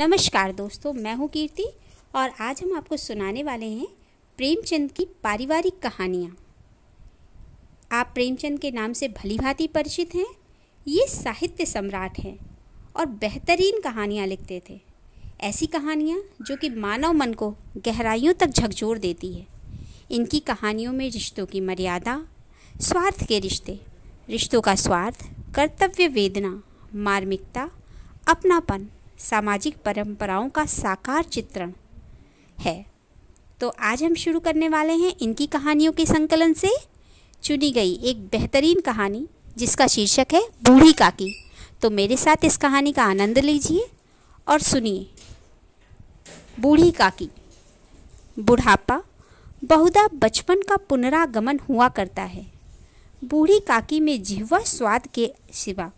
नमस्कार दोस्तों मैं हूं कीर्ति और आज हम आपको सुनाने वाले हैं प्रेमचंद की पारिवारिक कहानियाँ आप प्रेमचंद के नाम से भली भांति परिचित हैं ये साहित्य सम्राट हैं और बेहतरीन कहानियाँ लिखते थे ऐसी कहानियाँ जो कि मानव मन को गहराइयों तक झकझोर देती है इनकी कहानियों में रिश्तों की मर्यादा स्वार्थ के रिश्ते रिश्तों का स्वार्थ कर्तव्य वेदना मार्मिकता अपनापन सामाजिक परंपराओं का साकार चित्रण है तो आज हम शुरू करने वाले हैं इनकी कहानियों के संकलन से चुनी गई एक बेहतरीन कहानी जिसका शीर्षक है बूढ़ी काकी तो मेरे साथ इस कहानी का आनंद लीजिए और सुनिए बूढ़ी काकी बुढ़ापा बहुधा बचपन का पुनरागमन हुआ करता है बूढ़ी काकी में जिहवा स्वाद के सिवा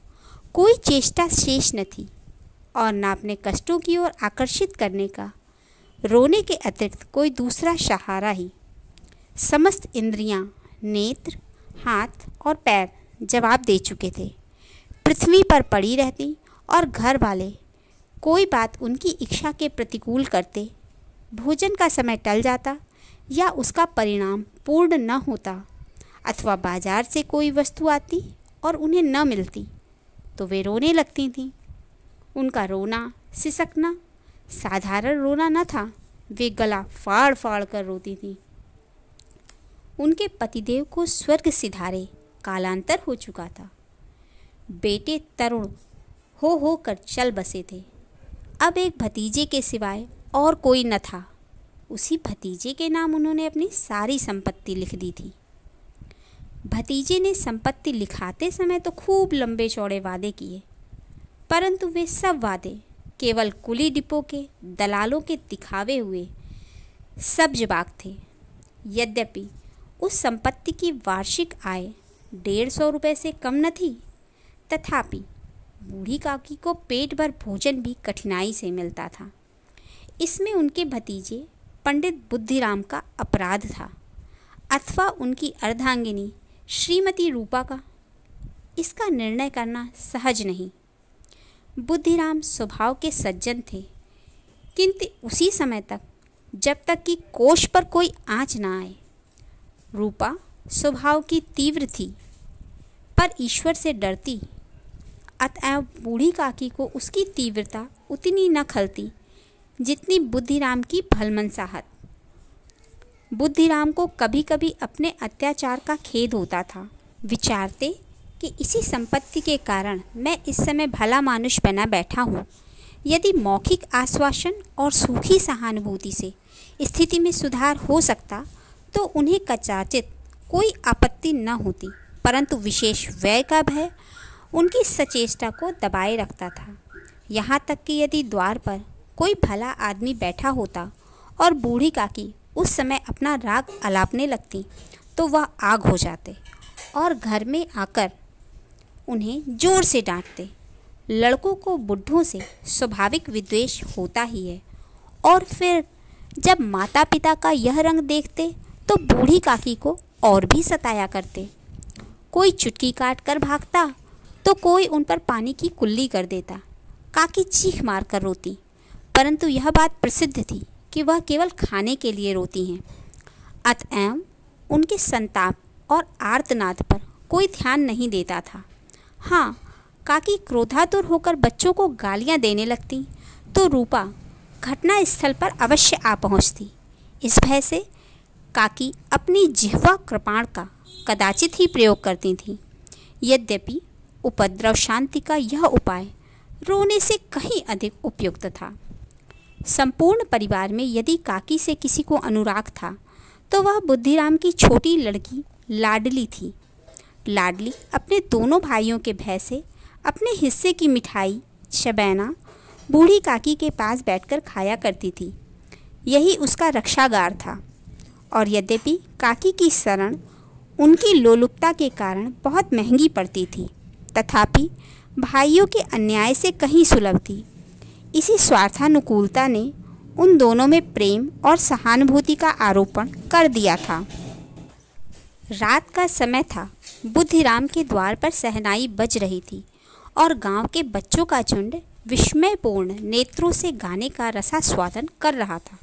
कोई चेष्टा शेष न थी और ना अपने कष्टों की ओर आकर्षित करने का रोने के अतिरिक्त कोई दूसरा सहारा ही समस्त इंद्रियां, नेत्र हाथ और पैर जवाब दे चुके थे पृथ्वी पर पड़ी रहती और घर वाले कोई बात उनकी इच्छा के प्रतिकूल करते भोजन का समय टल जाता या उसका परिणाम पूर्ण न होता अथवा बाजार से कोई वस्तु आती और उन्हें न मिलती तो वे रोने लगती थीं उनका रोना सिसकना साधारण रोना न था वे गला फाड़ फाड़ कर रोती थी उनके पतिदेव को स्वर्ग सिधारे कालांतर हो चुका था बेटे तरुण हो हो कर चल बसे थे अब एक भतीजे के सिवाय और कोई न था उसी भतीजे के नाम उन्होंने अपनी सारी संपत्ति लिख दी थी भतीजे ने संपत्ति लिखाते समय तो खूब लंबे चौड़े वादे किए परंतु वे सब वादे केवल कुली डिपो के दलालों के दिखावे हुए बाग थे यद्यपि उस संपत्ति की वार्षिक आय डेढ़ सौ रुपये से कम न थी तथापि बूढ़ी काकी को पेट भर भोजन भी कठिनाई से मिलता था इसमें उनके भतीजे पंडित बुद्धिराम का अपराध था अथवा उनकी अर्धांगिनी श्रीमती रूपा का इसका निर्णय करना सहज नहीं बुद्धिराम स्वभाव के सज्जन थे किंतु उसी समय तक जब तक कि कोष पर कोई आँच ना आए रूपा स्वभाव की तीव्र थी पर ईश्वर से डरती अतएव बूढ़ी काकी को उसकी तीव्रता उतनी न खलती जितनी बुद्धिराम की भलमनसाहत बुद्धिराम को कभी कभी अपने अत्याचार का खेद होता था विचारते कि इसी संपत्ति के कारण मैं इस समय भला मानुष बना बैठा हूँ यदि मौखिक आश्वासन और सूखी सहानुभूति से स्थिति में सुधार हो सकता तो उन्हें कचाचित कोई आपत्ति न होती परंतु विशेष व्यय का भय उनकी सचेष्टा को दबाए रखता था यहाँ तक कि यदि द्वार पर कोई भला आदमी बैठा होता और बूढ़ी काकी उस समय अपना राग अलापने लगती तो वह आग हो जाते और घर में आकर उन्हें जोर से डांटते लड़कों को बुढ़ों से स्वाभाविक विद्वेष होता ही है और फिर जब माता पिता का यह रंग देखते तो बूढ़ी काकी को और भी सताया करते कोई चुटकी काट कर भागता तो कोई उन पर पानी की कुल्ली कर देता काकी चीख मार कर रोती परंतु यह बात प्रसिद्ध थी कि वह केवल खाने के लिए रोती हैं अतएव उनके संताप और आर्तनाद पर कोई ध्यान नहीं देता था हाँ काकी क्रोधातुर होकर बच्चों को गालियाँ देने लगती तो रूपा घटना स्थल पर अवश्य आ पहुँचती इस भय से काकी अपनी जिहवा कृपाण का कदाचित ही प्रयोग करती थी यद्यपि उपद्रव शांति का यह उपाय रोने से कहीं अधिक उपयुक्त था संपूर्ण परिवार में यदि काकी से किसी को अनुराग था तो वह बुद्धिराम की छोटी लड़की लाडली थी लाडली अपने दोनों भाइयों के भय से अपने हिस्से की मिठाई शबैना बूढ़ी काकी के पास बैठकर खाया करती थी यही उसका रक्षागार था और यद्यपि काकी की शरण उनकी लोलुपता के कारण बहुत महंगी पड़ती थी तथापि भाइयों के अन्याय से कहीं सुलभ थी इसी स्वार्थानुकूलता ने उन दोनों में प्रेम और सहानुभूति का आरोपण कर दिया था रात का समय था बुद्धिराम के द्वार पर सहनाई बज रही थी और गांव के बच्चों का झुंड विस्मयपूर्ण नेत्रों से गाने का रसा स्वादन कर रहा था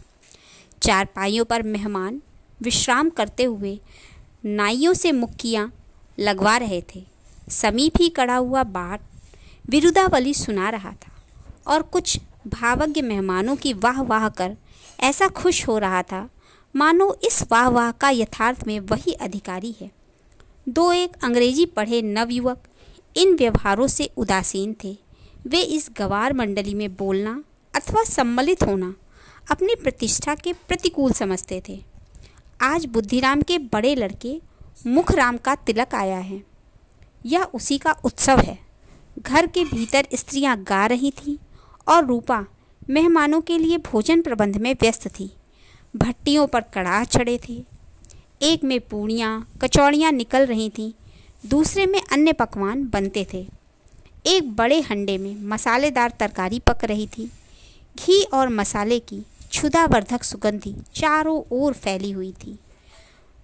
चारपाइयों पर मेहमान विश्राम करते हुए नाइयों से मुक्कियाँ लगवा रहे थे समीप ही कड़ा हुआ बाट विरुदावली सुना रहा था और कुछ भावज्ञ मेहमानों की वाह वाह कर ऐसा खुश हो रहा था मानो इस वाह वाह का यथार्थ में वही अधिकारी है दो एक अंग्रेजी पढ़े नवयुवक इन व्यवहारों से उदासीन थे वे इस गवार मंडली में बोलना अथवा सम्मिलित होना अपनी प्रतिष्ठा के प्रतिकूल समझते थे आज बुद्धिराम के बड़े लड़के मुखराम का तिलक आया है यह उसी का उत्सव है घर के भीतर स्त्रियां गा रही थीं और रूपा मेहमानों के लिए भोजन प्रबंध में व्यस्त थी भट्टियों पर कड़ाह चढ़े थे एक में पूड़ियाँ कचौड़ियाँ निकल रही थीं दूसरे में अन्य पकवान बनते थे एक बड़े हंडे में मसालेदार तरकारी पक रही थी घी और मसाले की क्षुदावर्धक सुगंधि चारों ओर फैली हुई थी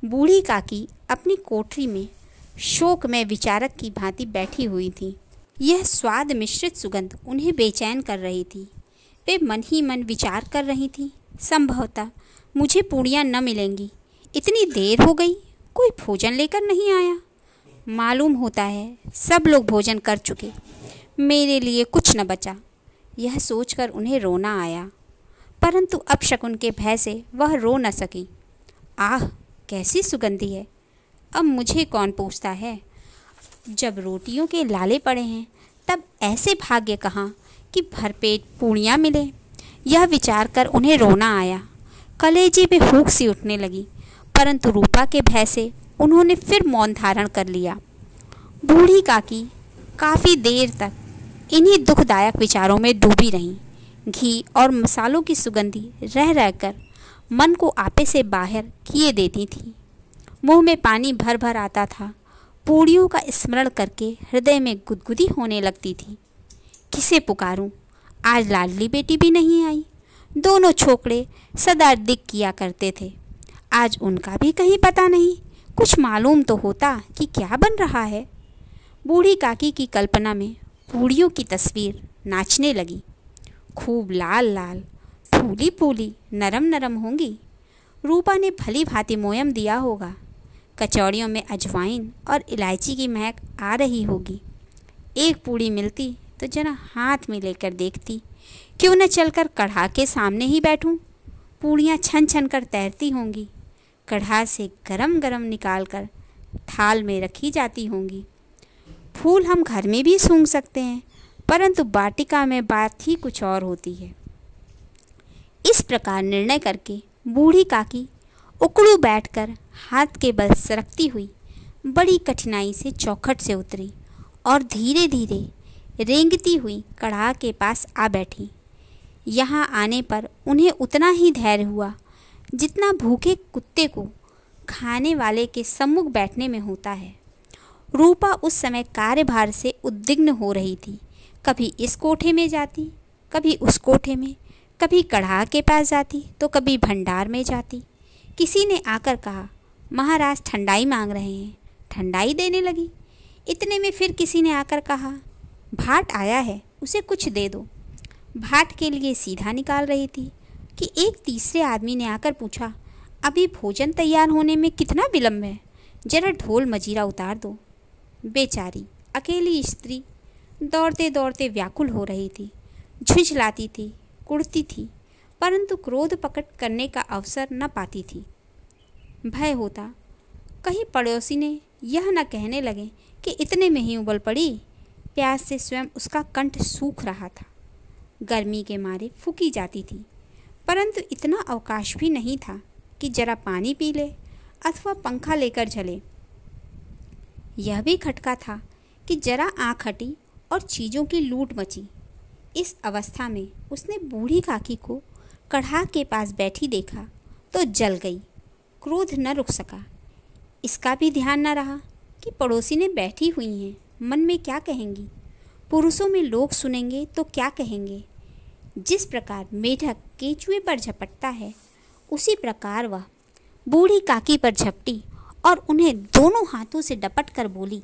बूढ़ी काकी अपनी कोठरी में शोक में विचारक की भांति बैठी हुई थी यह स्वाद मिश्रित सुगंध उन्हें बेचैन कर रही थी वे मन ही मन विचार कर रही थी संभवतः मुझे पूड़ियाँ न मिलेंगी इतनी देर हो गई कोई भोजन लेकर नहीं आया मालूम होता है सब लोग भोजन कर चुके मेरे लिए कुछ न बचा यह सोचकर उन्हें रोना आया परंतु अब शकुन के भय से वह रो न सकी आह कैसी सुगंधी है अब मुझे कौन पूछता है जब रोटियों के लाले पड़े हैं तब ऐसे भाग्य कहाँ कि भरपेट पूड़ियाँ मिले यह विचार कर उन्हें रोना आया कलेजे में भूख सी उठने लगी परंतु रूपा के भय से उन्होंने फिर मौन धारण कर लिया बूढ़ी काकी काफ़ी देर तक इन्हीं दुखदायक विचारों में डूबी रहीं घी और मसालों की सुगंधी रह रहकर मन को आपे से बाहर किए देती थी मुंह में पानी भर भर आता था पूड़ियों का स्मरण करके हृदय में गुदगुदी होने लगती थी किसे पुकारूं? आज लाडली बेटी भी नहीं आई दोनों छोकड़े सदा दिख किया करते थे आज उनका भी कहीं पता नहीं कुछ मालूम तो होता कि क्या बन रहा है बूढ़ी काकी की कल्पना में पूड़ियों की तस्वीर नाचने लगी खूब लाल लाल फूली फूली नरम नरम होंगी रूपा ने भली भांति मोयम दिया होगा कचौड़ियों में अजवाइन और इलायची की महक आ रही होगी एक पूड़ी मिलती तो जना हाथ में लेकर देखती क्यों न चलकर कढ़ा के सामने ही बैठूं पूड़ियाँ छन छन कर तैरती होंगी कढ़ा से गरम गरम निकाल कर थाल में रखी जाती होंगी फूल हम घर में भी सूंघ सकते हैं परंतु बाटिका में बात ही कुछ और होती है इस प्रकार निर्णय करके बूढ़ी काकी उकड़ू बैठकर हाथ के बल सरकती हुई बड़ी कठिनाई से चौखट से उतरी और धीरे धीरे रेंगती हुई कढ़ा के पास आ बैठी यहाँ आने पर उन्हें उतना ही धैर्य हुआ जितना भूखे कुत्ते को खाने वाले के सम्मुख बैठने में होता है रूपा उस समय कार्यभार से उद्विग्न हो रही थी कभी इस कोठे में जाती कभी उस कोठे में कभी कढ़ा के पास जाती तो कभी भंडार में जाती किसी ने आकर कहा महाराज ठंडाई मांग रहे हैं ठंडाई देने लगी इतने में फिर किसी ने आकर कहा भाट आया है उसे कुछ दे दो भाट के लिए सीधा निकाल रही थी कि एक तीसरे आदमी ने आकर पूछा अभी भोजन तैयार होने में कितना विलम्ब है जरा ढोल मजीरा उतार दो बेचारी अकेली स्त्री दौड़ते दौड़ते व्याकुल हो रही थी झुंझलाती थी कुड़ती थी परंतु क्रोध प्रकट करने का अवसर न पाती थी भय होता कहीं पड़ोसी ने यह न कहने लगे कि इतने में ही उबल पड़ी प्यास से स्वयं उसका कंठ सूख रहा था गर्मी के मारे फूकी जाती थी परंतु इतना अवकाश भी नहीं था कि जरा पानी पी ले अथवा पंखा लेकर चले यह भी खटका था कि जरा आँख हटी और चीज़ों की लूट मची इस अवस्था में उसने बूढ़ी काकी को कढ़ा के पास बैठी देखा तो जल गई क्रोध न रुक सका इसका भी ध्यान न रहा कि पड़ोसी ने बैठी हुई हैं मन में क्या कहेंगी पुरुषों में लोग सुनेंगे तो क्या कहेंगे जिस प्रकार मेढक केचुए पर झपटता है उसी प्रकार वह बूढ़ी काकी पर झपटी और उन्हें दोनों हाथों से डपट कर बोली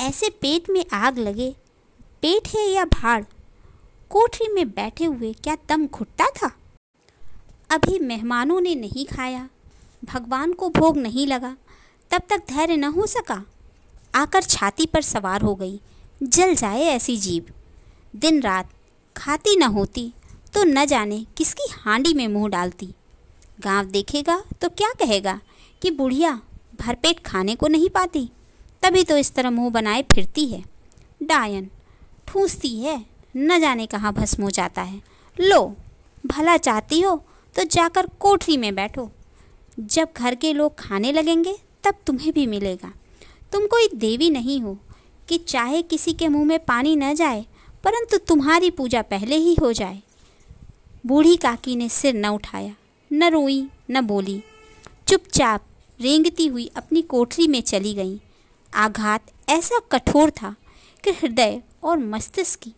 ऐसे पेट में आग लगे पेट है या भाड़ कोठरी में बैठे हुए क्या दम घुटता था अभी मेहमानों ने नहीं खाया भगवान को भोग नहीं लगा तब तक धैर्य न हो सका आकर छाती पर सवार हो गई जल जाए ऐसी जीव दिन रात खाती न होती तो न जाने किसकी हांडी में मुंह डालती गांव देखेगा तो क्या कहेगा कि बुढ़िया भरपेट खाने को नहीं पाती तभी तो इस तरह मुंह बनाए फिरती है डायन ठूसती है न जाने कहाँ भस्म हो जाता है लो भला चाहती हो तो जाकर कोठरी में बैठो जब घर के लोग खाने लगेंगे तब तुम्हें भी मिलेगा तुम कोई देवी नहीं हो कि चाहे किसी के मुंह में पानी न जाए परंतु तुम्हारी पूजा पहले ही हो जाए बूढ़ी काकी ने सिर न उठाया न रोई न बोली चुपचाप रेंगती हुई अपनी कोठरी में चली गई आघात ऐसा कठोर था कि हृदय और मस्तिष्क की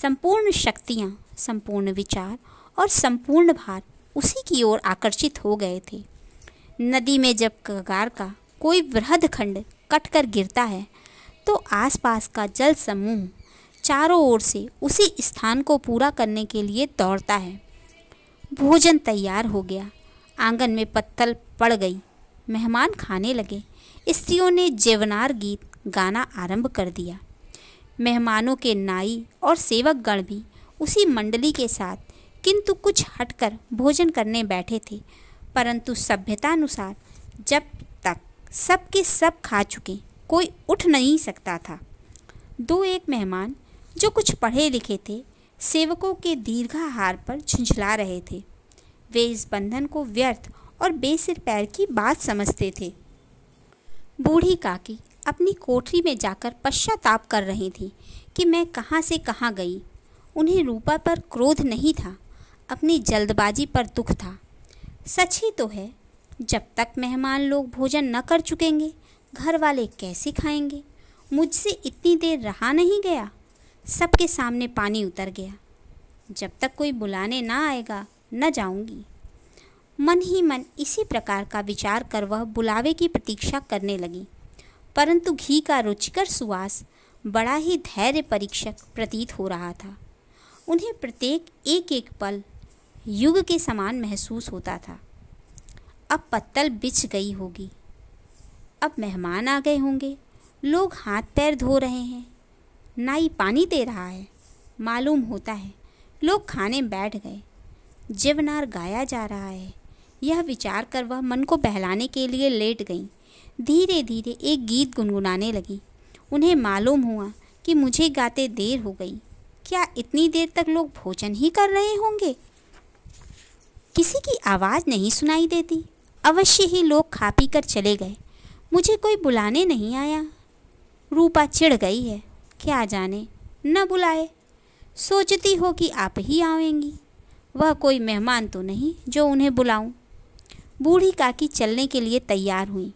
संपूर्ण शक्तियाँ संपूर्ण विचार और संपूर्ण भार उसी की ओर आकर्षित हो गए थे नदी में जब कगार का कोई वृहद खंड कट कर गिरता है तो आसपास का जल समूह चारों ओर से उसी स्थान को पूरा करने के लिए दौड़ता है भोजन तैयार हो गया आंगन में पत्तल पड़ गई मेहमान खाने लगे स्त्रियों ने जेवनार गीत गाना आरंभ कर दिया मेहमानों के नाई और सेवक गण भी उसी मंडली के साथ किंतु कुछ हटकर भोजन करने बैठे थे परंतु सभ्यतानुसार जब तक सबके सब खा चुके कोई उठ नहीं सकता था दो एक मेहमान जो कुछ पढ़े लिखे थे सेवकों के दीर्घाहार पर झुंझला रहे थे वे इस बंधन को व्यर्थ और बेसिर पैर की बात समझते थे बूढ़ी काकी अपनी कोठरी में जाकर पश्चाताप कर रही थी कि मैं कहाँ से कहाँ गई उन्हें रूपा पर क्रोध नहीं था अपनी जल्दबाजी पर दुख था सच ही तो है जब तक मेहमान लोग भोजन न कर चुकेंगे घर वाले कैसे खाएंगे मुझसे इतनी देर रहा नहीं गया सबके सामने पानी उतर गया जब तक कोई बुलाने ना आएगा न जाऊंगी मन ही मन इसी प्रकार का विचार कर वह बुलावे की प्रतीक्षा करने लगी परंतु घी का रुचिकर सुवास बड़ा ही धैर्य परीक्षक प्रतीत हो रहा था उन्हें प्रत्येक एक एक पल युग के समान महसूस होता था अब पत्तल बिछ गई होगी अब मेहमान आ गए होंगे लोग हाथ पैर धो रहे हैं ना ही पानी दे रहा है मालूम होता है लोग खाने बैठ गए जीवनार गाया जा रहा है यह विचार कर वह मन को बहलाने के लिए लेट गई धीरे धीरे एक गीत गुनगुनाने लगी उन्हें मालूम हुआ कि मुझे गाते देर हो गई क्या इतनी देर तक लोग भोजन ही कर रहे होंगे किसी की आवाज़ नहीं सुनाई देती अवश्य ही लोग खा पी कर चले गए मुझे कोई बुलाने नहीं आया रूपा चिढ़ गई है क्या जाने न बुलाए सोचती हो कि आप ही आएंगी वह कोई मेहमान तो नहीं जो उन्हें बुलाऊं। बूढ़ी काकी चलने के लिए तैयार हुई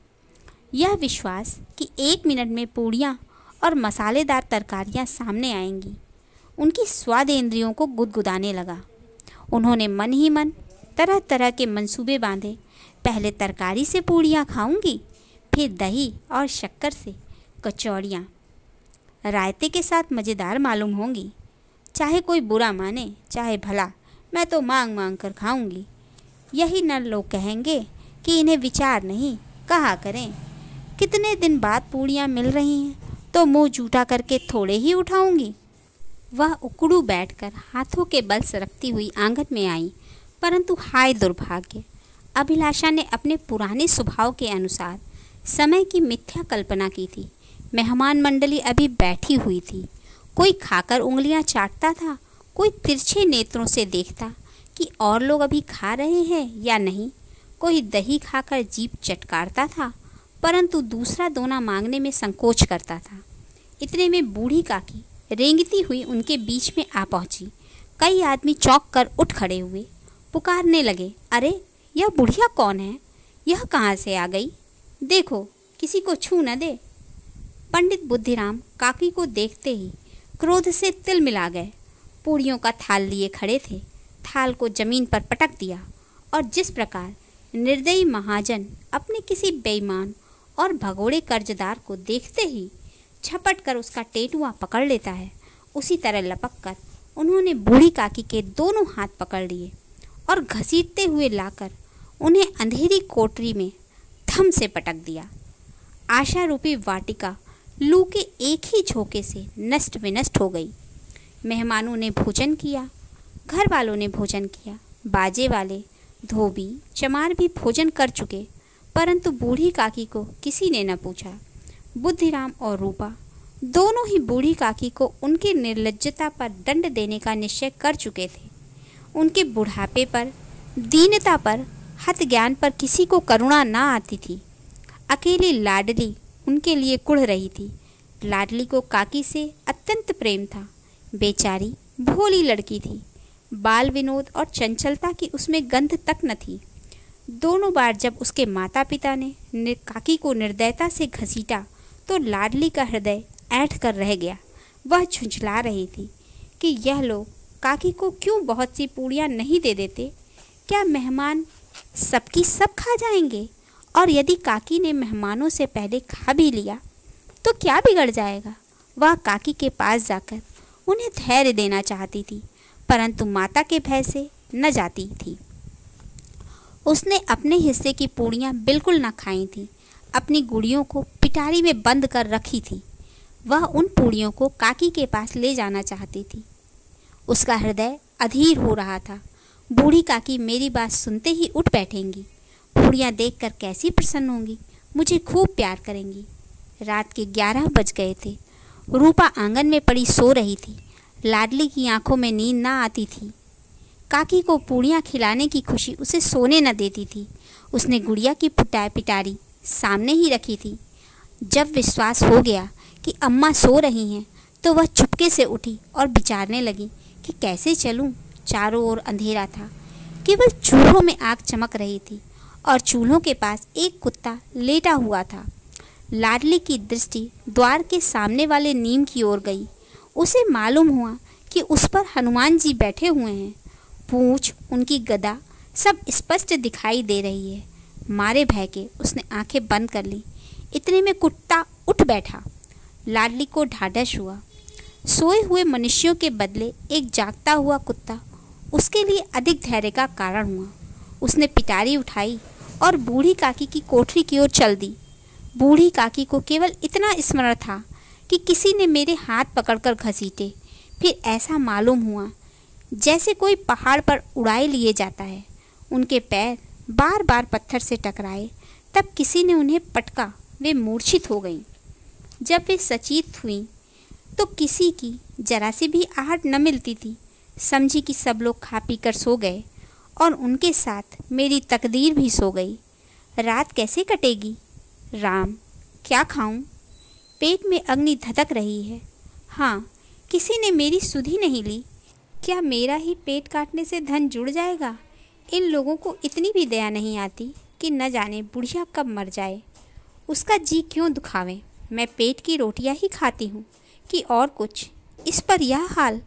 यह विश्वास कि एक मिनट में पूड़ियाँ और मसालेदार तरकारियाँ सामने आएंगी उनकी स्वाद इंद्रियों को गुदगुदाने लगा उन्होंने मन ही मन तरह तरह के मंसूबे बांधे पहले तरकारी से पूड़ियाँ खाऊंगी फिर दही और शक्कर से कचौड़ियाँ रायते के साथ मज़ेदार मालूम होंगी चाहे कोई बुरा माने चाहे भला मैं तो मांग मांग कर खाऊंगी यही नर लोग कहेंगे कि इन्हें विचार नहीं कहा करें कितने दिन बाद पूड़ियाँ मिल रही हैं तो मुंह जूठा करके थोड़े ही उठाऊंगी वह उकड़ू बैठकर हाथों के बल सरकती हुई आंगन में आई परंतु हाय दुर्भाग्य अभिलाषा ने अपने पुराने स्वभाव के अनुसार समय की मिथ्या कल्पना की थी मेहमान मंडली अभी बैठी हुई थी कोई खाकर उंगलियां चाटता था कोई तिरछे नेत्रों से देखता कि और लोग अभी खा रहे हैं या नहीं कोई दही खाकर जीप चटकारता था परंतु दूसरा दोना मांगने में संकोच करता था इतने में बूढ़ी काकी रेंगती हुई उनके बीच में आ पहुंची कई आदमी चौंक कर उठ खड़े हुए पुकारने लगे अरे यह बुढ़िया कौन है यह कहाँ से आ गई देखो किसी को छू न दे पंडित बुद्धिराम काकी को देखते ही क्रोध से तिल मिला गए पूड़ियों का थाल लिए खड़े थे थाल को जमीन पर पटक दिया और जिस प्रकार निर्दयी महाजन अपने किसी बेईमान और भगोड़े कर्जदार को देखते ही छपट कर उसका टेटुआ पकड़ लेता है उसी तरह लपक कर उन्होंने बूढ़ी काकी के दोनों हाथ पकड़ लिए और घसीटते हुए लाकर उन्हें अंधेरी कोटरी में थम से पटक दिया आशा रूपी वाटिका लू के एक ही झोंके से नष्ट विनष्ट हो गई मेहमानों ने भोजन किया घर वालों ने भोजन किया बाजे वाले धोबी चमार भी भोजन कर चुके परंतु बूढ़ी काकी को किसी ने न पूछा बुद्धिराम और रूपा दोनों ही बूढ़ी काकी को उनकी निर्लजता पर दंड देने का निश्चय कर चुके थे उनके बुढ़ापे पर दीनता पर हत ज्ञान पर किसी को करुणा ना आती थी अकेली लाडली उनके लिए कुढ़ रही थी लाडली को काकी से अत्यंत प्रेम था बेचारी भोली लड़की थी बाल विनोद और चंचलता की उसमें गंध तक न थी दोनों बार जब उसके माता पिता ने काकी को निर्दयता से घसीटा तो लाडली का हृदय ऐठ कर रह गया वह झुंझला रही थी कि यह लोग काकी को क्यों बहुत सी पूड़ियाँ नहीं दे देते क्या मेहमान सबकी सब खा जाएंगे और यदि काकी ने मेहमानों से पहले खा भी लिया तो क्या बिगड़ जाएगा वह काकी के पास जाकर उन्हें धैर्य देना चाहती थी परंतु माता के भय से न जाती थी उसने अपने हिस्से की पूड़ियाँ बिल्कुल न खाई थी अपनी गुड़ियों को पिटारी में बंद कर रखी थी वह उन पूड़ियों को काकी के पास ले जाना चाहती थी उसका हृदय अधीर हो रहा था बूढ़ी काकी मेरी बात सुनते ही उठ बैठेंगी देख कर कैसी प्रसन्न होंगी मुझे खूब प्यार करेंगी रात के ग्यारह बज गए थे रूपा आंगन में पड़ी सो रही थी लाडली की आंखों में नींद ना आती थी काकी को पूड़ियाँ खिलाने की खुशी उसे सोने न देती थी उसने गुड़िया की पुटाई पिटारी सामने ही रखी थी जब विश्वास हो गया कि अम्मा सो रही हैं तो वह चुपके से उठी और विचारने लगी कि कैसे चलूं? चारों ओर अंधेरा था केवल चूहों में आग चमक रही थी और चूल्हों के पास एक कुत्ता लेटा हुआ था लाडली की दृष्टि द्वार के सामने वाले नीम की ओर गई उसे मालूम हुआ कि उस पर हनुमान जी बैठे हुए हैं पूँछ उनकी गदा सब स्पष्ट दिखाई दे रही है मारे भय के उसने आंखें बंद कर ली इतने में कुत्ता उठ बैठा लाडली को ढाढ़स हुआ सोए हुए मनुष्यों के बदले एक जागता हुआ कुत्ता उसके लिए अधिक धैर्य का कारण हुआ उसने पिटारी उठाई और बूढ़ी काकी की कोठरी की ओर चल दी बूढ़ी काकी को केवल इतना स्मरण था कि किसी ने मेरे हाथ पकड़कर घसीटे फिर ऐसा मालूम हुआ जैसे कोई पहाड़ पर उड़ाए लिए जाता है उनके पैर बार बार पत्थर से टकराए तब किसी ने उन्हें पटका वे मूर्छित हो गईं जब वे सचेत हुई तो किसी की जरा सी भी आहट न मिलती थी समझी कि सब लोग खा पी कर सो गए और उनके साथ मेरी तकदीर भी सो गई रात कैसे कटेगी राम क्या खाऊं? पेट में अग्नि धधक रही है हाँ किसी ने मेरी सुधी नहीं ली क्या मेरा ही पेट काटने से धन जुड़ जाएगा इन लोगों को इतनी भी दया नहीं आती कि न जाने बुढ़िया कब मर जाए उसका जी क्यों दुखावें मैं पेट की रोटियां ही खाती हूँ कि और कुछ इस पर यह हाल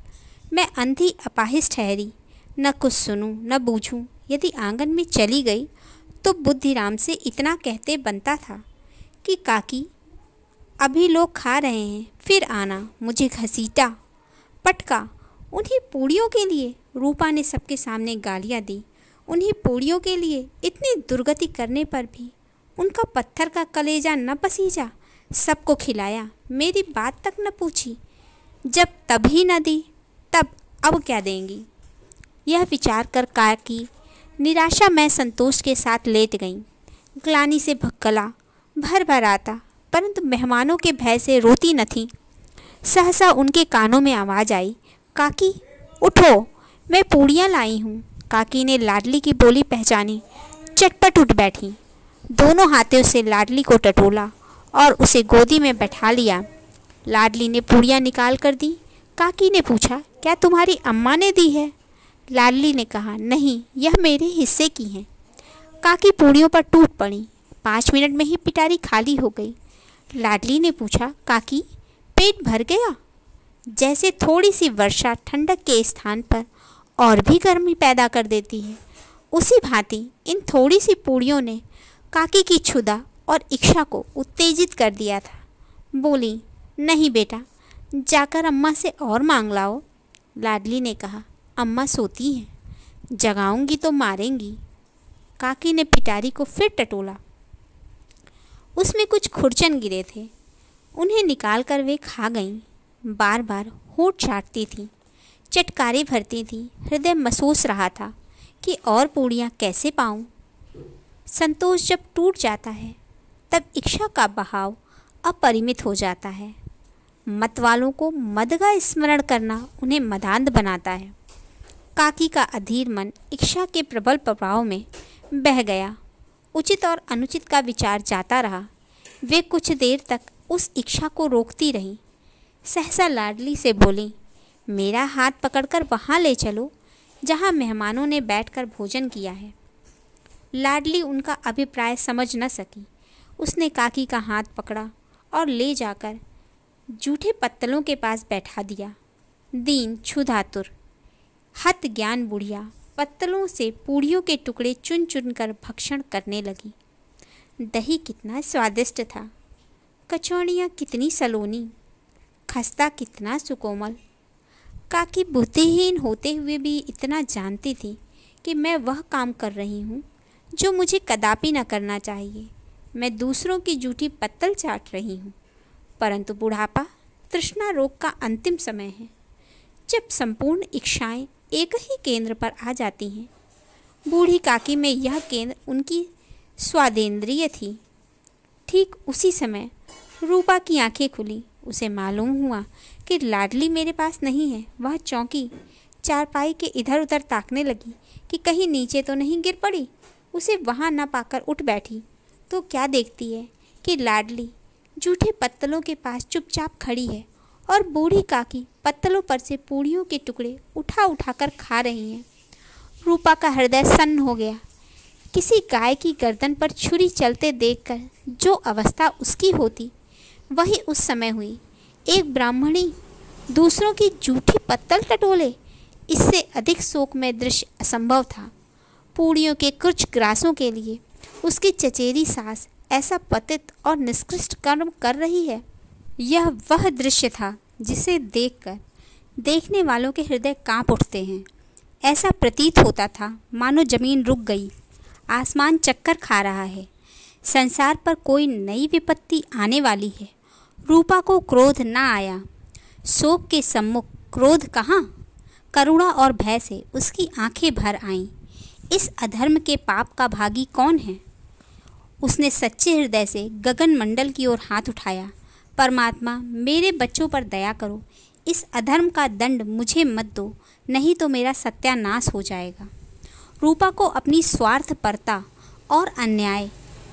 मैं अंधी अपाहिज ठहरी न कुछ सुनूं न बूझूं यदि आंगन में चली गई तो बुद्धिराम से इतना कहते बनता था कि काकी अभी लोग खा रहे हैं फिर आना मुझे घसीटा पटका उन्हीं पूड़ियों के लिए रूपा ने सबके सामने गालियाँ दी उन्हीं पूड़ियों के लिए इतनी दुर्गति करने पर भी उनका पत्थर का कलेजा न पसीजा सबको खिलाया मेरी बात तक न पूछी जब तभी न दी तब अब क्या देंगी यह विचार कर काकी की निराशा मैं संतोष के साथ लेट गई ग्लानी से भक्कला भर भर आता परंतु मेहमानों के भय से रोती न थी सहसा उनके कानों में आवाज़ आई काकी उठो मैं पूड़ियाँ लाई हूँ काकी ने लाडली की बोली पहचानी चटपट उठ बैठी दोनों हाथों से लाडली को टटोला और उसे गोदी में बैठा लिया लाडली ने पूड़ियाँ निकाल कर दी काकी ने पूछा क्या तुम्हारी अम्मा ने दी है लाडली ने कहा नहीं यह मेरे हिस्से की हैं काकी पूड़ियों पर टूट पड़ी पाँच मिनट में ही पिटारी खाली हो गई लाडली ने पूछा काकी पेट भर गया जैसे थोड़ी सी वर्षा ठंडक के स्थान पर और भी गर्मी पैदा कर देती है उसी भांति इन थोड़ी सी पूड़ियों ने काकी की छुदा और इच्छा को उत्तेजित कर दिया था बोली नहीं बेटा जाकर अम्मा से और मांग लाओ लाडली ने कहा अम्मा सोती हैं जगाऊंगी तो मारेंगी काकी ने पिटारी को फिर टटोला उसमें कुछ खुरचन गिरे थे उन्हें निकाल कर वे खा गईं बार बार होठ चाटती थी चटकारे भरती थी हृदय महसूस रहा था कि और पूड़ियाँ कैसे पाऊँ संतोष जब टूट जाता है तब इच्छा का बहाव अपरिमित हो जाता है मत वालों को मद का स्मरण करना उन्हें मदांध बनाता है काकी का अधीर मन इच्छा के प्रबल प्रभाव में बह गया उचित और अनुचित का विचार जाता रहा वे कुछ देर तक उस इच्छा को रोकती रहीं सहसा लाडली से बोली मेरा हाथ पकड़कर वहाँ ले चलो जहाँ मेहमानों ने बैठकर भोजन किया है लाडली उनका अभिप्राय समझ न सकी उसने काकी का हाथ पकड़ा और ले जाकर जूठे पत्तलों के पास बैठा दिया दीन छुधातुर हत ज्ञान बुढ़िया पत्तलों से पूड़ियों के टुकड़े चुन चुन कर भक्षण करने लगी दही कितना स्वादिष्ट था कचौड़ियाँ कितनी सलोनी खस्ता कितना सुकोमल काकी बुद्धिहीन होते हुए भी इतना जानती थी कि मैं वह काम कर रही हूँ जो मुझे कदापि न करना चाहिए मैं दूसरों की जूठी पत्तल चाट रही हूँ परंतु बुढ़ापा तृष्णा रोग का अंतिम समय है जब संपूर्ण इच्छाएं एक ही केंद्र पर आ जाती हैं बूढ़ी काकी में यह केंद्र उनकी स्वादेंद्रिय थी ठीक उसी समय रूपा की आंखें खुली उसे मालूम हुआ कि लाडली मेरे पास नहीं है वह चौंकी चारपाई के इधर उधर ताकने लगी कि कहीं नीचे तो नहीं गिर पड़ी उसे वहाँ न पाकर उठ बैठी तो क्या देखती है कि लाडली जूठे पत्तलों के पास चुपचाप खड़ी है और बूढ़ी काकी पत्तलों पर से पूड़ियों के टुकड़े उठा उठा कर खा रही हैं रूपा का हृदय सन्न हो गया किसी गाय की गर्दन पर छुरी चलते देखकर जो अवस्था उसकी होती वही उस समय हुई एक ब्राह्मणी दूसरों की जूठी पत्तल टटोले इससे अधिक शोकमय दृश्य असंभव था पूड़ियों के कुछ ग्रासों के लिए उसकी चचेरी सास ऐसा पतित और निष्कृष्ट कर्म कर रही है यह वह दृश्य था जिसे देखकर देखने वालों के हृदय कांप उठते हैं ऐसा प्रतीत होता था मानो जमीन रुक गई आसमान चक्कर खा रहा है संसार पर कोई नई विपत्ति आने वाली है रूपा को क्रोध ना आया शोक के सम्मुख क्रोध कहाँ करुणा और भय से उसकी आंखें भर आईं इस अधर्म के पाप का भागी कौन है उसने सच्चे हृदय से गगन मंडल की ओर हाथ उठाया परमात्मा मेरे बच्चों पर दया करो इस अधर्म का दंड मुझे मत दो नहीं तो मेरा सत्यानाश हो जाएगा रूपा को अपनी स्वार्थपरता और अन्याय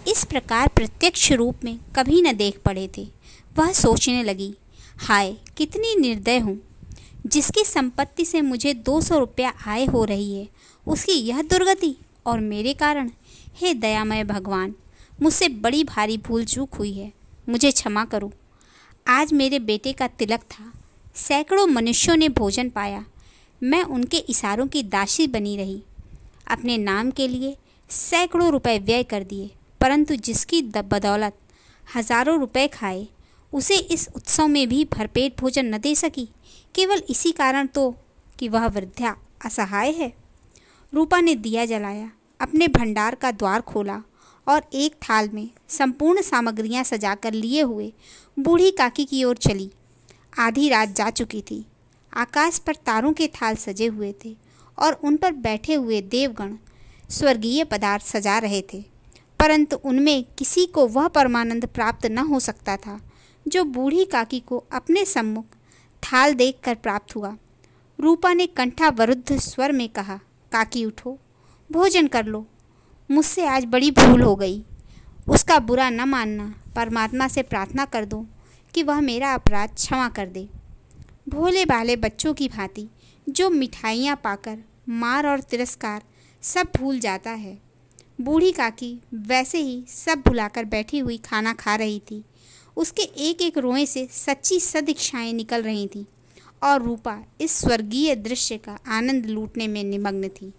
इस प्रकार प्रत्यक्ष रूप में कभी न देख पड़े थे वह सोचने लगी हाय कितनी निर्दय हूँ जिसकी संपत्ति से मुझे दो सौ रुपया आय हो रही है उसकी यह दुर्गति और मेरे कारण हे दयामय भगवान मुझसे बड़ी भारी भूल चूक हुई है मुझे क्षमा करो आज मेरे बेटे का तिलक था सैकड़ों मनुष्यों ने भोजन पाया मैं उनके इशारों की दासी बनी रही अपने नाम के लिए सैकड़ों रुपए व्यय कर दिए परंतु जिसकी बदौलत हज़ारों रुपए खाए उसे इस उत्सव में भी भरपेट भोजन न दे सकी केवल इसी कारण तो कि वह वृद्धा असहाय है रूपा ने दिया जलाया अपने भंडार का द्वार खोला और एक थाल में संपूर्ण सामग्रियां सजाकर लिए हुए बूढ़ी काकी की ओर चली आधी रात जा चुकी थी आकाश पर तारों के थाल सजे हुए थे और उन पर बैठे हुए देवगण स्वर्गीय पदार्थ सजा रहे थे परंतु उनमें किसी को वह परमानंद प्राप्त न हो सकता था जो बूढ़ी काकी को अपने सम्मुख थाल देख प्राप्त हुआ रूपा ने कंठा वरुद्ध स्वर में कहा काकी उठो भोजन कर लो मुझसे आज बड़ी भूल हो गई उसका बुरा न मानना परमात्मा से प्रार्थना कर दो कि वह मेरा अपराध क्षमा कर दे भोले भाले बच्चों की भांति जो मिठाइयाँ पाकर मार और तिरस्कार सब भूल जाता है बूढ़ी काकी वैसे ही सब भुलाकर बैठी हुई खाना खा रही थी उसके एक एक रोए से सच्ची सदिक्षाएँ निकल रही थीं और रूपा इस स्वर्गीय दृश्य का आनंद लूटने में निमग्न थी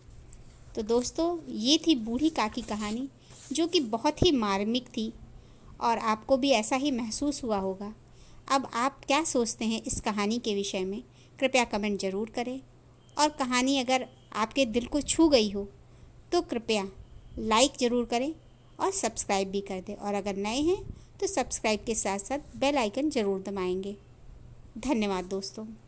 तो दोस्तों ये थी बूढ़ी का की कहानी जो कि बहुत ही मार्मिक थी और आपको भी ऐसा ही महसूस हुआ होगा अब आप क्या सोचते हैं इस कहानी के विषय में कृपया कमेंट ज़रूर करें और कहानी अगर आपके दिल को छू गई हो तो कृपया लाइक ज़रूर करें और सब्सक्राइब भी कर दें और अगर नए हैं तो सब्सक्राइब के साथ साथ बेल आइकन ज़रूर दबाएंगे धन्यवाद दोस्तों